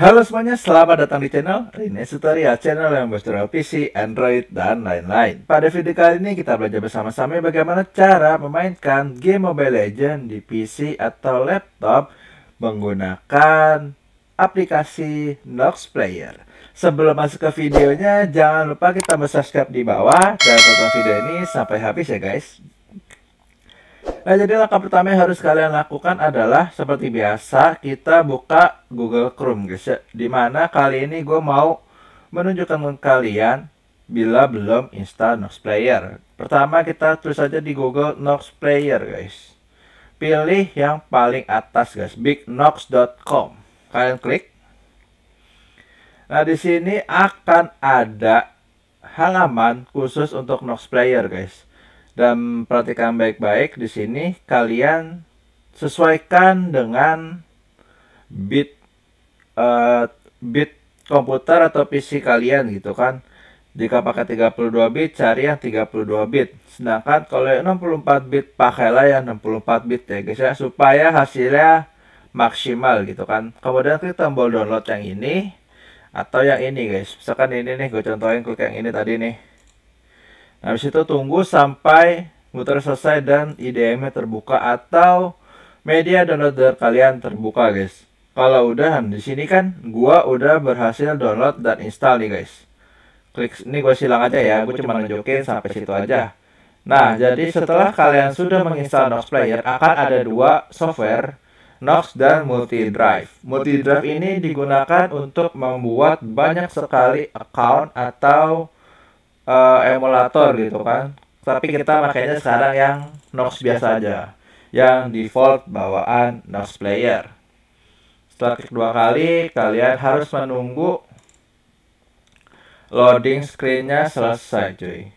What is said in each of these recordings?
Halo semuanya, selamat datang di channel Rini Tutorial, channel yang bercerita PC, Android, dan lain-lain. Pada video kali ini kita belajar bersama-sama bagaimana cara memainkan game Mobile Legends di PC atau laptop menggunakan aplikasi Nox Player. Sebelum masuk ke videonya, jangan lupa kita subscribe di bawah dan tonton video ini sampai habis ya guys. Nah, jadi langkah pertama yang harus kalian lakukan adalah seperti biasa kita buka Google Chrome guys ya. Dimana kali ini gue mau menunjukkan ke kalian bila belum install Nox Player. Pertama kita tulis saja di Google Nox Player guys. Pilih yang paling atas guys, bignox.com. Kalian klik. Nah di sini akan ada halaman khusus untuk Nox Player guys dan perhatikan baik-baik di sini kalian sesuaikan dengan bit uh, bit komputer atau PC kalian gitu kan. Jika pakai 32 bit cari yang 32 bit. Sedangkan kalau 64 bit pakailah yang 64 bit ya guys ya supaya hasilnya maksimal gitu kan. Kemudian klik tombol download yang ini atau yang ini guys. Misalkan ini nih gue contohin klik yang ini tadi nih habis itu tunggu sampai muter selesai dan IDM-nya terbuka atau media downloader kalian terbuka guys kalau udah di sini kan gua udah berhasil download dan install nih guys klik ini gua silang aja ya gua cuma nunjukin sampai situ aja nah jadi setelah kalian sudah menginstal Nox Player akan ada dua software Nox dan Multi Drive. Multi Drive ini digunakan untuk membuat banyak sekali account atau uh, emulator gitu, gitu kan. kan tapi kita makanya sekarang yang Nox biasa aja yang default bawaan Nox player setelah klik dua kali kalian harus menunggu loading screennya selesai cuy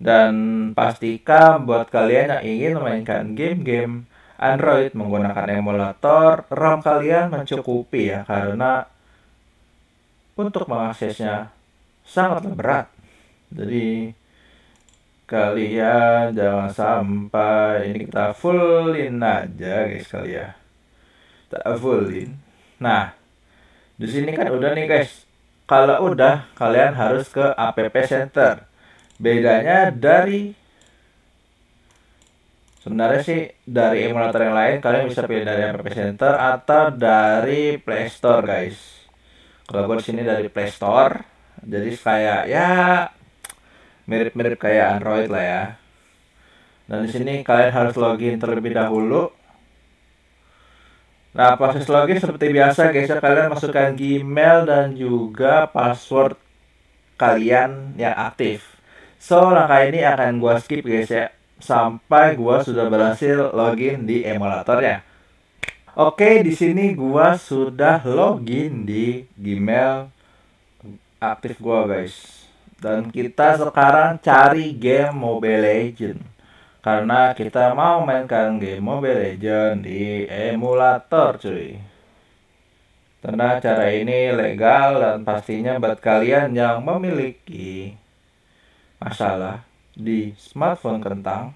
dan pastikan buat kalian yang ingin memainkan game-game Android menggunakan emulator RAM kalian mencukupi ya karena untuk mengaksesnya sangat berat jadi kalian jangan sampai ini kita fullin aja guys kalian ya kita fullin nah di sini kan udah nih guys kalau udah kalian harus ke app center bedanya dari sebenarnya sih dari emulator yang lain kalian bisa pilih dari app center atau dari play store guys kalau gue sini dari play store jadi kayak ya mirip-mirip kayak Android lah ya. Dan di sini kalian harus login terlebih dahulu. Nah, proses login seperti biasa guys, ya, kalian masukkan Gmail dan juga password kalian yang aktif. So, langkah ini akan gua skip guys ya sampai gua sudah berhasil login di emulatornya. Oke, di sini gua sudah login di Gmail aktif gua guys dan kita sekarang cari game Mobile Legend karena kita mau mainkan game Mobile Legend di emulator cuy karena cara ini legal dan pastinya buat kalian yang memiliki masalah di smartphone kentang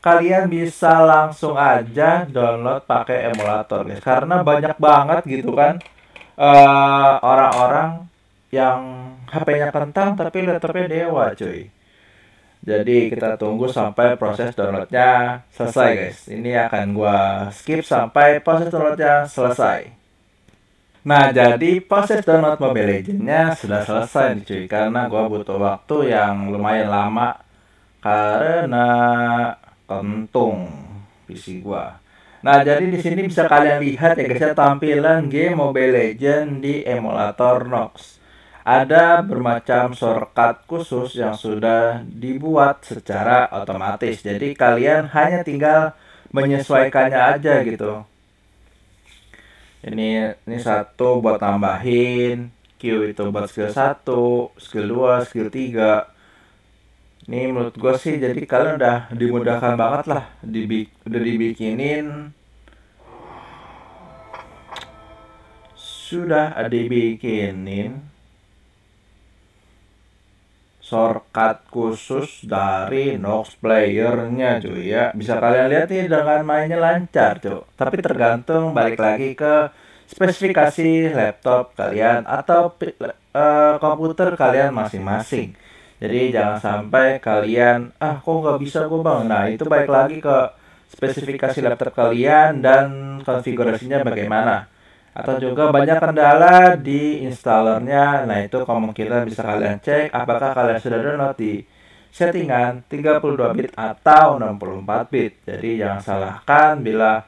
kalian bisa langsung aja download pakai emulator guys karena banyak banget gitu kan eh, orang -orang yang HP-nya kentang tapi laptopnya dewa cuy. Jadi kita tunggu sampai proses downloadnya selesai guys. Ini akan gua skip sampai proses downloadnya selesai. Nah jadi proses download Mobile legends sudah selesai nih cuy. Karena gua butuh waktu yang lumayan lama. Karena kentung PC gua. Nah jadi di sini bisa kalian lihat ya guys ya tampilan game Mobile Legends di emulator Nox ada bermacam shortcut khusus yang sudah dibuat secara otomatis. Jadi kalian hanya tinggal menyesuaikannya aja gitu. Ini ini satu buat tambahin, Q itu buat skill 1, skill 2, skill 3. Ini menurut gue sih jadi kalian udah dimudahkan banget lah, Dibik udah dibikinin sudah ada dibikinin shortcut khusus dari Nox playernya cuy ya bisa kalian lihat nih dengan mainnya lancar cuy tapi tergantung balik lagi ke spesifikasi laptop kalian atau uh, komputer kalian masing-masing jadi jangan sampai kalian ah kok nggak bisa gue bang nah itu balik lagi ke spesifikasi laptop kalian dan konfigurasinya bagaimana atau juga banyak kendala di installernya. Nah, itu nah, kemungkinan bisa kalian cek apakah kalian sudah download di settingan 32 bit atau 64 bit. Jadi jangan salahkan bila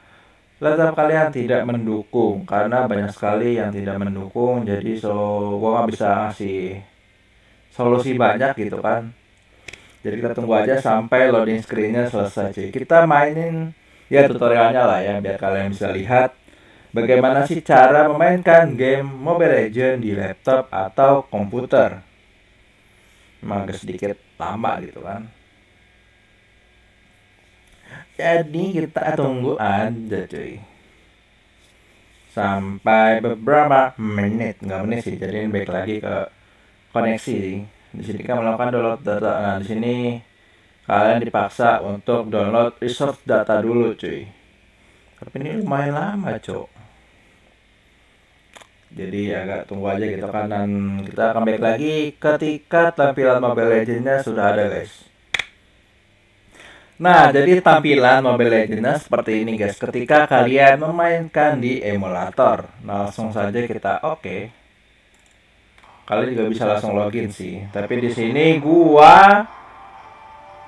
laptop kalian tidak mendukung karena banyak sekali yang tidak mendukung. Jadi so gua nggak bisa ngasih solusi banyak gitu kan. Jadi kita tunggu aja sampai loading screennya selesai. Cuy. Kita mainin ya tutorialnya lah ya biar kalian bisa lihat Bagaimana sih cara memainkan game Mobile Legends di laptop atau komputer? Memang agak sedikit lama gitu kan. Jadi kita tunggu aja cuy Sampai beberapa menit Nggak menit sih, jadi balik lagi ke koneksi Di sini kan melakukan download data Nah di sini kalian dipaksa untuk download resource data dulu cuy Tapi ini lumayan lama cok jadi agak tunggu aja gitu kan dan kita akan back lagi ketika tampilan Mobile Legendsnya sudah ada guys Nah, jadi tampilan Mobile Legendsnya seperti ini guys. Ketika kalian memainkan di emulator, nah, langsung saja kita oke. Okay. Kalian juga bisa langsung login sih. Tapi di sini gua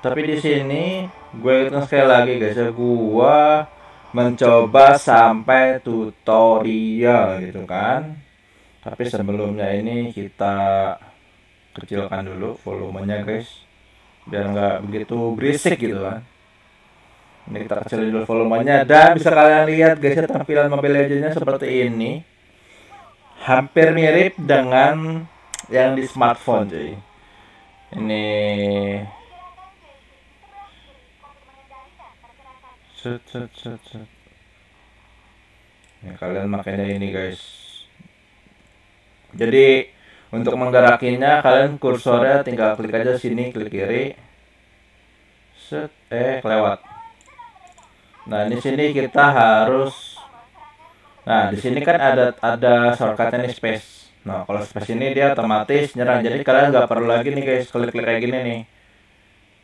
tapi di sini gue itu sekali lagi guys ya gua mencoba sampai tutorial gitu kan tapi sebelumnya ini kita kecilkan dulu volumenya guys biar nggak begitu berisik gitu kan ini kita kecilin dulu volumenya dan bisa kalian lihat guys ya tampilan Mobile legends seperti ini hampir mirip dengan yang di smartphone jadi ini set set set set ya, kalian makanya ini guys jadi untuk menggerakinya kalian kursornya tinggal klik aja sini klik kiri set eh lewat nah di sini kita harus nah di sini kan ada ada shortcutnya ini space nah kalau space ini dia otomatis nyerang jadi kalian nggak perlu lagi nih guys klik klik kayak gini nih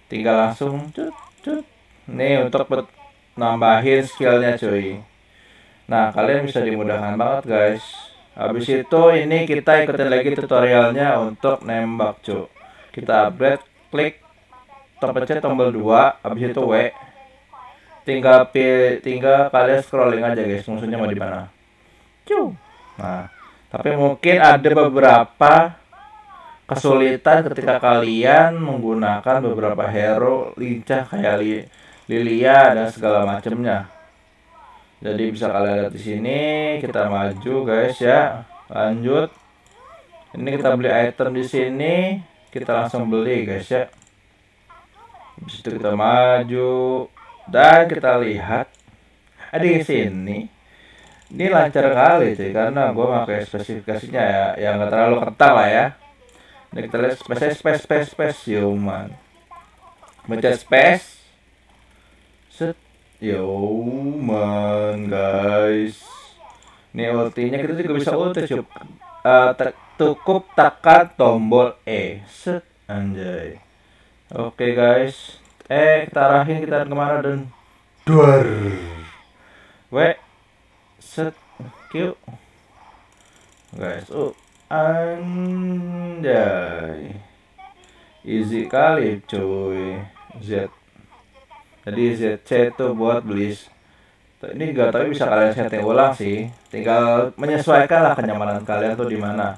tinggal langsung cut cut nih untuk nambahin skillnya cuy nah kalian bisa dimudahkan banget guys habis itu ini kita ikutin lagi tutorialnya untuk nembak cu. kita upgrade klik terpencet tombol 2 habis itu W tinggal pilih tinggal kalian scrolling aja guys musuhnya mau di mana Cu. nah tapi mungkin ada beberapa kesulitan ketika kalian menggunakan beberapa hero lincah kayak li lilia dan segala macamnya jadi bisa kalian lihat di sini kita maju guys ya lanjut ini kita beli item di sini kita langsung beli guys ya habis itu kita maju dan kita lihat ada di sini ini lancar kali sih karena gue pakai spesifikasinya ya yang nggak terlalu kental lah ya ini kita lihat space space space space human mencet space set yo man guys ini ultinya kita juga bisa ulti cup uh, eh, cukup tekan tombol E set anjay oke okay, guys eh kita arahin kita kemana dan duar w set Q guys oh anjay easy kali cuy Z jadi ZC itu buat beli ini gak tahu bisa kalian setting ulang sih tinggal menyesuaikan lah kenyamanan kalian tuh di mana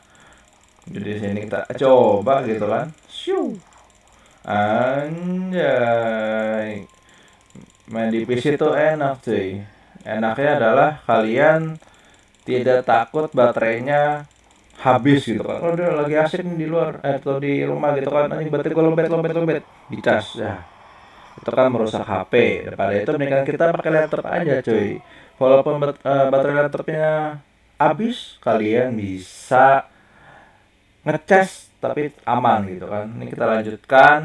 jadi sini kita coba gitu kan Shoo. anjay main di PC itu enak sih. enaknya adalah kalian tidak takut baterainya habis gitu kan oh, udah lagi asik di luar eh, atau di rumah gitu kan ini baterai gue lompet lompet lobet dicas ya itu kan merusak HP daripada itu mendingan kita pakai laptop aja cuy walaupun bat uh, baterai laptopnya habis kalian bisa ngecas tapi aman gitu kan ini kita lanjutkan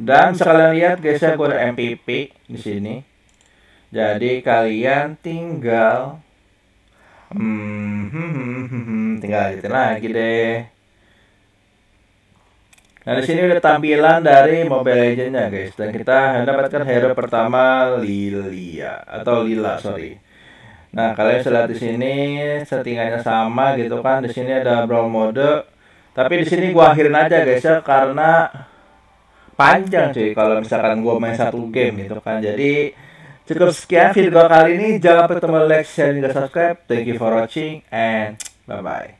dan sekalian lihat guys ya gue ada MPP di sini jadi kalian tinggal hmm, hmm, hmm, hmm tinggal lanjutin lagi deh Nah di sini udah tampilan dari Mobile Legends-nya guys dan kita mendapatkan hero pertama Lilia atau Lila sorry. Nah kalian bisa lihat di sini settingannya sama gitu kan di sini ada brown mode tapi di sini gua akhirin aja guys ya karena panjang cuy kalau misalkan gua main satu game gitu kan jadi cukup sekian video kali ini jangan lupa teman like share dan subscribe thank you for watching and bye bye